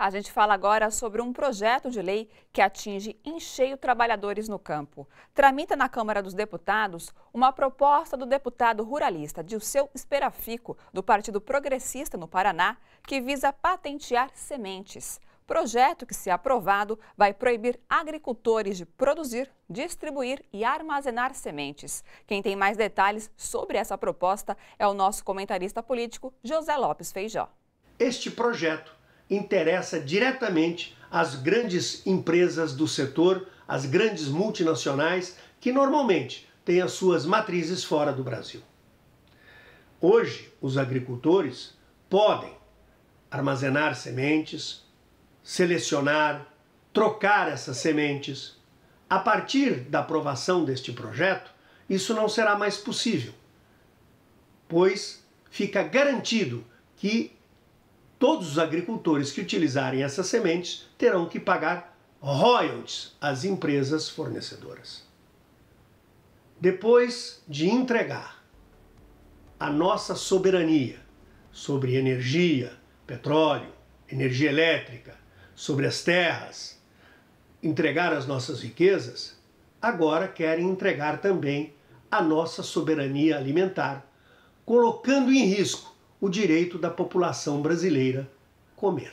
A gente fala agora sobre um projeto de lei que atinge em cheio trabalhadores no campo. Tramita na Câmara dos Deputados uma proposta do deputado ruralista Dilseu Esperafico, do Partido Progressista no Paraná, que visa patentear sementes. Projeto que, se aprovado, vai proibir agricultores de produzir, distribuir e armazenar sementes. Quem tem mais detalhes sobre essa proposta é o nosso comentarista político José Lopes Feijó. Este projeto interessa diretamente às grandes empresas do setor, às grandes multinacionais, que normalmente têm as suas matrizes fora do Brasil. Hoje, os agricultores podem armazenar sementes, selecionar, trocar essas sementes. A partir da aprovação deste projeto, isso não será mais possível, pois fica garantido que todos os agricultores que utilizarem essas sementes terão que pagar royalties às empresas fornecedoras. Depois de entregar a nossa soberania sobre energia, petróleo, energia elétrica, sobre as terras, entregar as nossas riquezas, agora querem entregar também a nossa soberania alimentar, colocando em risco o direito da população brasileira comer.